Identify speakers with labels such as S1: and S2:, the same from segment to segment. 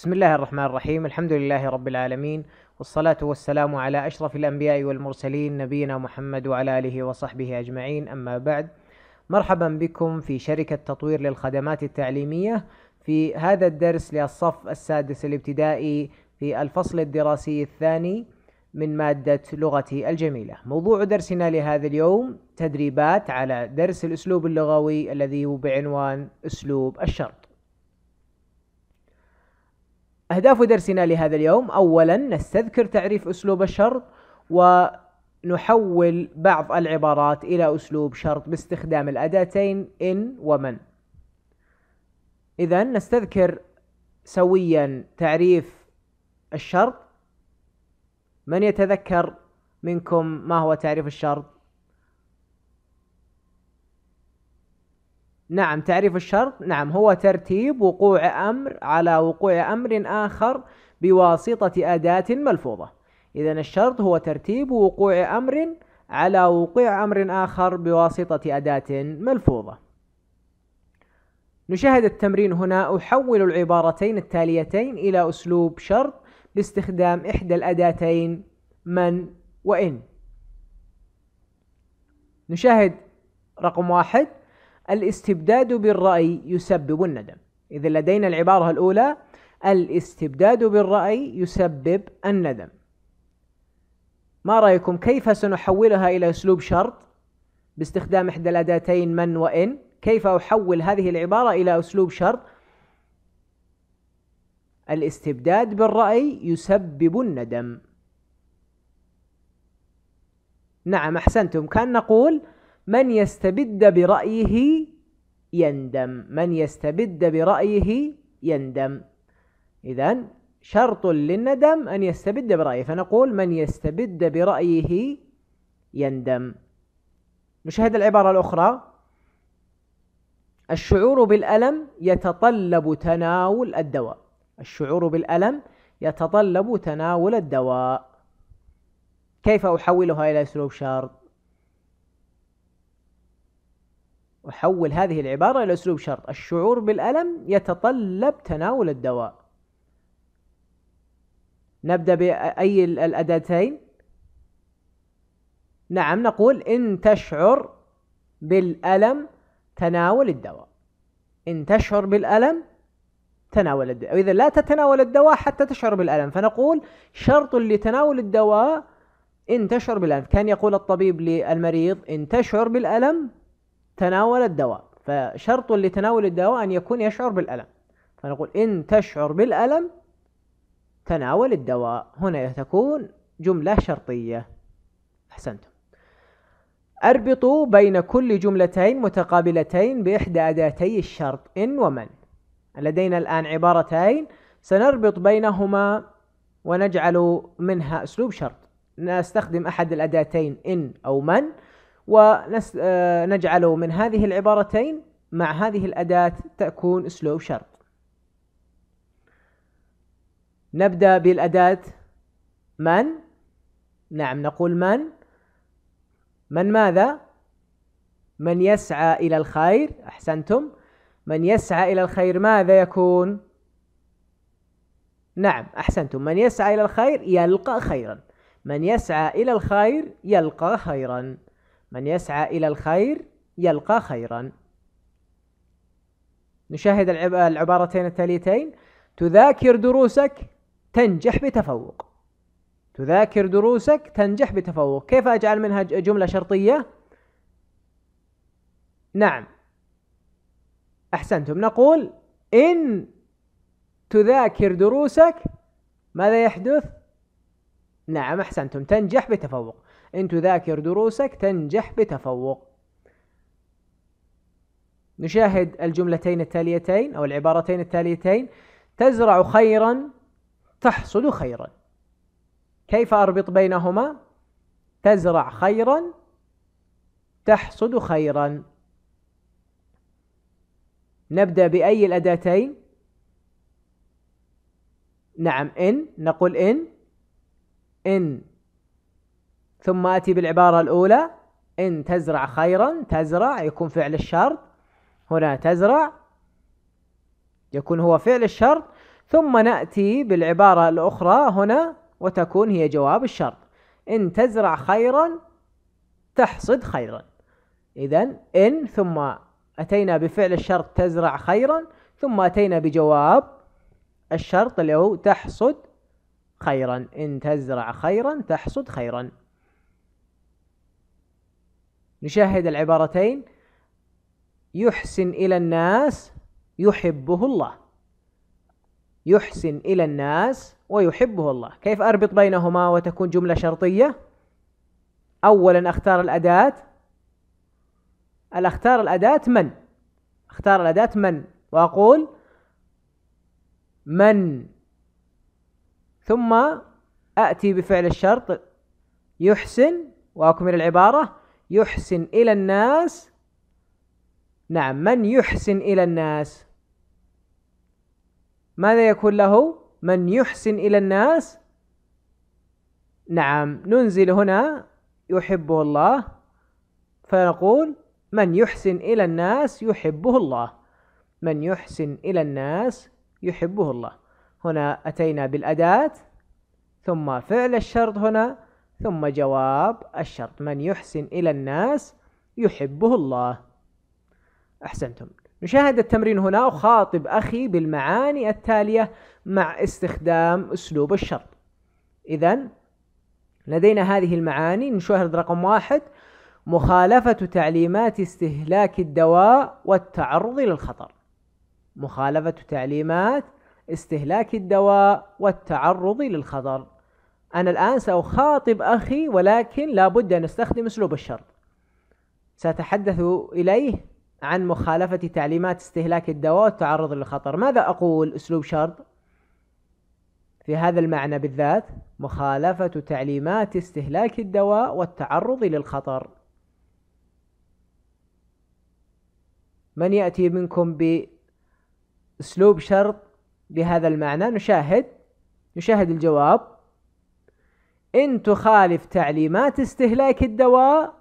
S1: بسم الله الرحمن الرحيم الحمد لله رب العالمين والصلاة والسلام على أشرف الأنبياء والمرسلين نبينا محمد وعلى آله وصحبه أجمعين أما بعد مرحبا بكم في شركة تطوير للخدمات التعليمية في هذا الدرس للصف السادس الابتدائي في الفصل الدراسي الثاني من مادة لغتي الجميلة موضوع درسنا لهذا اليوم تدريبات على درس الأسلوب اللغوي الذي هو بعنوان أسلوب الشرح أهداف درسنا لهذا اليوم أولا نستذكر تعريف أسلوب الشرط ونحول بعض العبارات إلى أسلوب شرط باستخدام الأداتين إن ومن إذا نستذكر سويا تعريف الشرط من يتذكر منكم ما هو تعريف الشرط نعم تعريف الشرط نعم هو ترتيب وقوع أمر على وقوع أمر آخر بواسطة أداة ملفوظة إذا الشرط هو ترتيب وقوع أمر على وقوع أمر آخر بواسطة أداة ملفوظة نشاهد التمرين هنا أحول العبارتين التاليتين إلى أسلوب شرط باستخدام إحدى الأداتين من وإن نشاهد رقم واحد الاستبداد بالرأي يسبب الندم إذا لدينا العبارة الأولى الاستبداد بالرأي يسبب الندم ما رأيكم كيف سنحولها إلى أسلوب شرط باستخدام إحدى الأداتين من وإن كيف أحول هذه العبارة إلى أسلوب شرط الاستبداد بالرأي يسبب الندم نعم أحسنتم كان نقول من يستبد برأيه يندم من يستبد برأيه يندم إذا شرط للندم أن يستبد برأيه فنقول من يستبد برأيه يندم نشاهد العبارة الأخرى الشعور بالألم يتطلب تناول الدواء الشعور بالألم يتطلب تناول الدواء كيف أحولها إلى أسلوب شرط أحول هذه العبارة إلى أسلوب شرط الشعور بالألم يتطلب تناول الدواء نبدأ بأي الأداتين نعم نقول إن تشعر بالألم تناول الدواء إن تشعر بالألم تناول الدواء إذا لا تتناول الدواء حتى تشعر بالألم فنقول شرط لتناول الدواء إن تشعر بالألم كان يقول الطبيب للمريض إن تشعر بالألم تناول الدواء فشرط لتناول الدواء أن يكون يشعر بالألم فنقول إن تشعر بالألم تناول الدواء هنا تكون جملة شرطية أحسنتم أربطوا بين كل جملتين متقابلتين بإحدى أداتي الشرط إن ومن لدينا الآن عبارتين سنربط بينهما ونجعل منها أسلوب شرط نستخدم أحد الأداتين إن أو من ونجعل آه، من هذه العبارتين مع هذه الأداة تكون أسلوب شرط نبدأ بالأداة من نعم نقول من من ماذا من يسعى إلى الخير أحسنتم من يسعى إلى الخير ماذا يكون نعم أحسنتم من يسعى إلى الخير يلقى خيرا من يسعى إلى الخير يلقى خيرا من يسعى إلى الخير يلقى خيرا نشاهد العبارتين التاليتين تذاكر دروسك تنجح بتفوق تذاكر دروسك تنجح بتفوق كيف أجعل منها جملة شرطية؟ نعم أحسنتم نقول إن تذاكر دروسك ماذا يحدث؟ نعم أحسنتم تنجح بتفوق إن تذاكر دروسك تنجح بتفوق نشاهد الجملتين التاليتين أو العبارتين التاليتين تزرع خيرا تحصد خيرا كيف أربط بينهما؟ تزرع خيرا تحصد خيرا نبدأ بأي الأداتين؟ نعم إن نقول إن إن ثم أتي بالعبارة الأولى إن تزرع خيرا تزرع يكون فعل الشرط هنا تزرع يكون هو فعل الشرط ثم نأتي بالعبارة الأخرى هنا وتكون هي جواب الشرط إن تزرع خيرا تحصد خيرا إذا إن ثم أتينا بفعل الشرط تزرع خيرا ثم أتينا بجواب الشرط اللي هو تحصد خيرا إن تزرع خيرا تحصد خيرا نشاهد العبارتين يحسن إلى الناس يحبه الله يحسن إلى الناس ويحبه الله كيف أربط بينهما وتكون جملة شرطية أولا أختار الأداة الأختار الأداة من أختار الأداة من وأقول من ثم أتي بفعل الشرط يحسن وأكمل العبارة يحسن إلى الناس نعم من يحسن إلى الناس ماذا يكون له من يحسن إلى الناس نعم ننزل هنا يحبه الله فنقول من يحسن إلى الناس يحبه الله من يحسن إلى الناس يحبه الله هنا أتينا بالأداة ثم فعل الشرط هنا ثم جواب الشرط من يحسن إلى الناس يحبه الله أحسنتم نشاهد التمرين هنا وخاطب أخي بالمعاني التالية مع استخدام أسلوب الشرط إذا لدينا هذه المعاني نشاهد رقم واحد مخالفة تعليمات استهلاك الدواء والتعرض للخطر مخالفة تعليمات استهلاك الدواء والتعرض للخطر أنا الآن سأخاطب أخي ولكن لابد أن أستخدم أسلوب الشرط سأتحدث إليه عن مخالفة تعليمات استهلاك الدواء والتعرض للخطر ماذا أقول أسلوب شرط في هذا المعنى بالذات مخالفة تعليمات استهلاك الدواء والتعرض للخطر من يأتي منكم بأسلوب شرط بهذا المعنى نشاهد نشاهد الجواب إن تخالف تعليمات استهلاك الدواء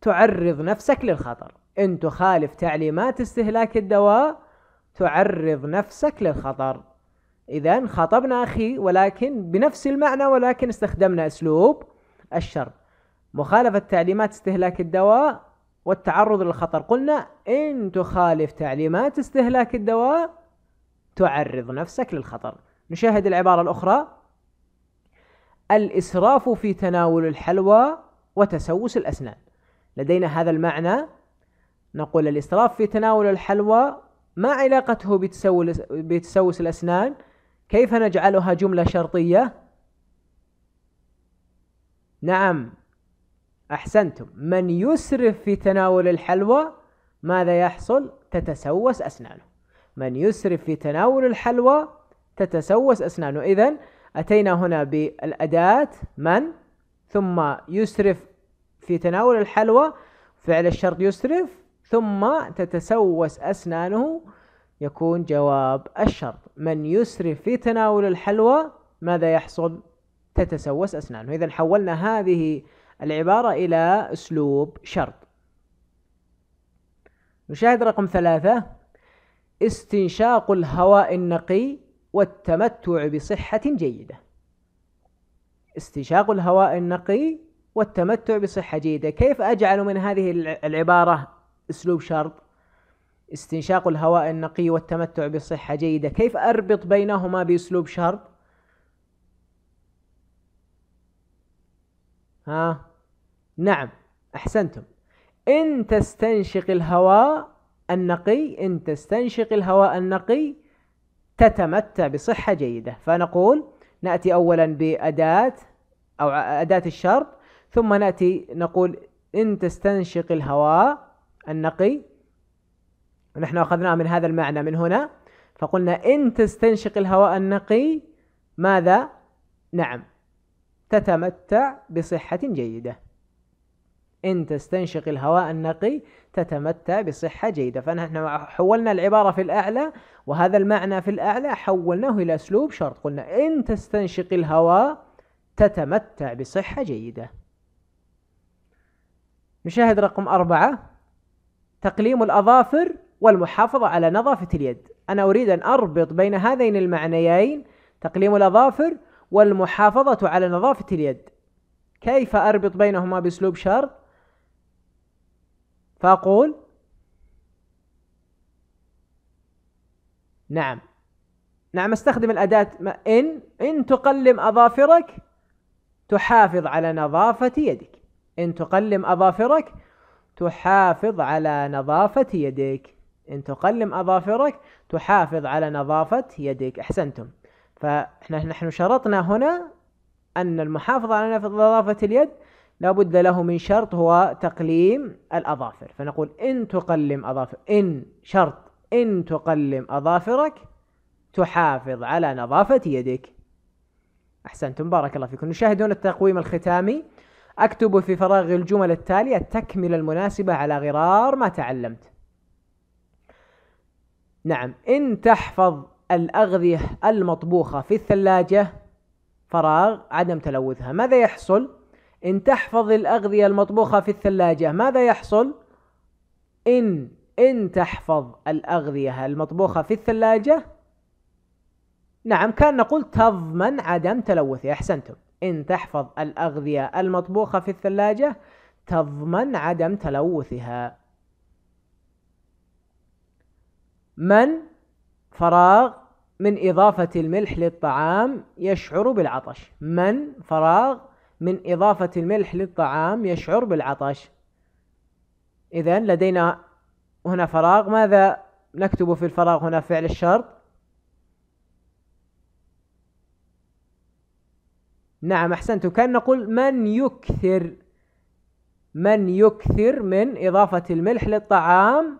S1: تعرض نفسك للخطر إن تخالف تعليمات استهلاك الدواء تعرض نفسك للخطر إذا خاطبنا أخي ولكن بنفس المعنى ولكن استخدمنا أسلوب الشر مخالفة تعليمات استهلاك الدواء والتعرض للخطر قلنا إن تخالف تعليمات استهلاك الدواء تعرض نفسك للخطر نشاهد العبارة الأخرى الإسراف في تناول الحلوى وتسوس الأسنان لدينا هذا المعنى نقول الإسراف في تناول الحلوى ما علاقته بتسوس الأسنان كيف نجعلها جملة شرطية نعم أحسنتم من يسرف في تناول الحلوى ماذا يحصل تتسوس أسنانه من يسرف في تناول الحلوى تتسوس أسنانه إذا أتينا هنا بالأداة من ثم يسرف في تناول الحلوى فعل الشرط يسرف ثم تتسوس أسنانه يكون جواب الشرط من يسرف في تناول الحلوى ماذا يحصل تتسوس أسنانه إذا حولنا هذه العبارة إلى أسلوب شرط نشاهد رقم ثلاثة استنشاق الهواء النقي والتمتع بصحة جيدة استنشاق الهواء النقي والتمتع بصحة جيدة كيف أجعل من هذه العبارة أسلوب شرط استنشاق الهواء النقي والتمتع بصحة جيدة كيف أربط بينهما بأسلوب شرط ها نعم أحسنتم إن تستنشق الهواء النقي إن تستنشق الهواء النقي تتمتع بصحة جيدة فنقول نأتي أولا بأداة أو أداة الشرط ثم نأتي نقول إن تستنشق الهواء النقي نحن أخذناه من هذا المعنى من هنا فقلنا إن تستنشق الهواء النقي ماذا؟ نعم تتمتع بصحة جيدة إن تستنشق الهواء النقي تتمتع بصحة جيدة فنحن حولنا العبارة في الأعلى وهذا المعنى في الأعلى حولناه إلى أسلوب شرط قلنا إن تستنشق الهواء تتمتع بصحة جيدة نشاهد رقم أربعة تقليم الأظافر والمحافظة على نظافة اليد أنا أريد أن أربط بين هذين المعنيين تقليم الأظافر والمحافظة على نظافة اليد كيف أربط بينهما بأسلوب شرط فأقول نعم نعم استخدم الأداة إن إن تقلم أظافرك تحافظ على نظافة يدك إن تقلم أظافرك تحافظ على نظافة يدك إن تقلم أظافرك تحافظ على نظافة يدك أحسنتم فنحن شرطنا هنا أن المحافظة على نظافة اليد لابد له من شرط هو تقليم الأظافر فنقول إن تقلم أظافر إن شرط إن تقلم أظافرك تحافظ على نظافة يدك أحسنتم بارك الله فيكم نشاهدون التقويم الختامي أكتب في فراغ الجمل التالية التكملة المناسبة على غرار ما تعلمت نعم إن تحفظ الأغذية المطبوخة في الثلاجة فراغ عدم تلوثها ماذا يحصل؟ إن تحفظ الأغذية المطبوخة في الثلاجة ماذا يحصل؟ إن إن تحفظ الأغذية المطبوخة في الثلاجة نعم كان نقول تضمن عدم تلوثها أحسنتم إن تحفظ الأغذية المطبوخة في الثلاجة تضمن عدم تلوثها من فراغ من إضافة الملح للطعام يشعر بالعطش من فراغ من إضافة الملح للطعام يشعر بالعطش إذا لدينا هنا فراغ ماذا نكتب في الفراغ هنا فعل الشرط نعم أحسنت كان نقول من يكثر من يكثر من إضافة الملح للطعام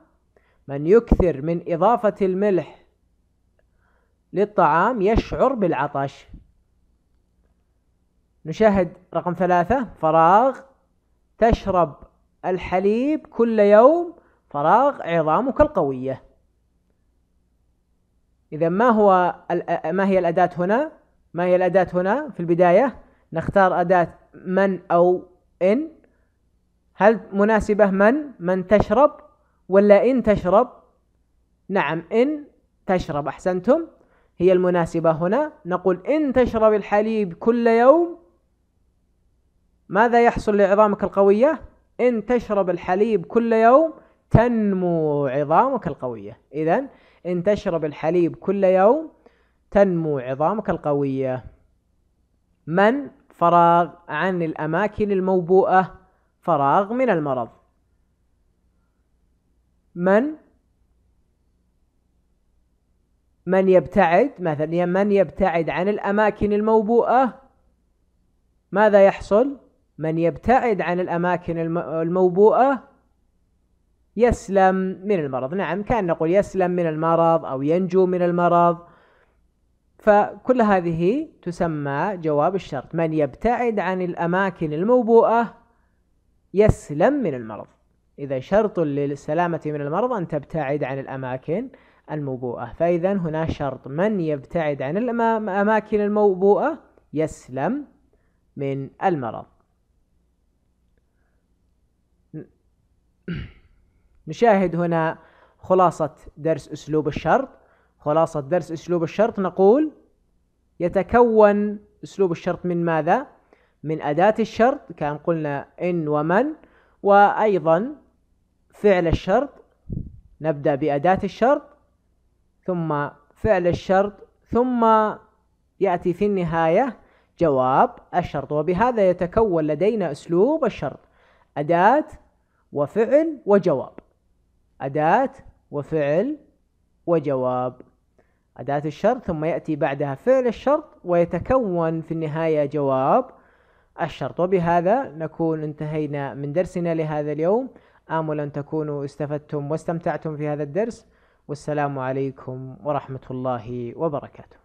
S1: من يكثر من إضافة الملح للطعام يشعر بالعطش نشاهد رقم ثلاثة فراغ تشرب الحليب كل يوم فراغ عظامك القوية إذا ما هو ما هي الأداة هنا؟ ما هي الأداة هنا في البداية؟ نختار أداة من أو إن هل مناسبة من؟ من تشرب ولا إن تشرب؟ نعم إن تشرب أحسنتم هي المناسبة هنا نقول إن تشرب الحليب كل يوم ماذا يحصل لعظامك القوية؟ إن تشرب الحليب كل يوم تنمو عظامك القوية إذا إن تشرب الحليب كل يوم تنمو عظامك القوية من فراغ عن الأماكن الموبوءة فراغ من المرض من من يبتعد مثلا من يبتعد عن الأماكن الموبوءة ماذا يحصل من يبتعد عن الأماكن الموبوءة يسلم من المرض نعم كان نقول يسلم من المرض أو ينجو من المرض فكل هذه تسمى جواب الشرط من يبتعد عن الأماكن الموبوءة يسلم من المرض إذا شرط للسلامة من المرض أن تبتعد عن الأماكن الموبوءة فإذا هنا شرط من يبتعد عن الأماكن الموبوءة يسلم من المرض نشاهد هنا خلاصة درس أسلوب الشرط خلاصة درس أسلوب الشرط نقول يتكون أسلوب الشرط من ماذا؟ من أداة الشرط كان قلنا إن ومن وأيضا فعل الشرط نبدأ بأداة الشرط ثم فعل الشرط ثم يأتي في النهاية جواب الشرط وبهذا يتكون لدينا أسلوب الشرط أداة وفعل وجواب أداة وفعل وجواب أداة الشرط ثم يأتي بعدها فعل الشرط ويتكون في النهاية جواب الشرط وبهذا نكون انتهينا من درسنا لهذا اليوم آمل أن تكونوا استفدتم واستمتعتم في هذا الدرس والسلام عليكم ورحمة الله وبركاته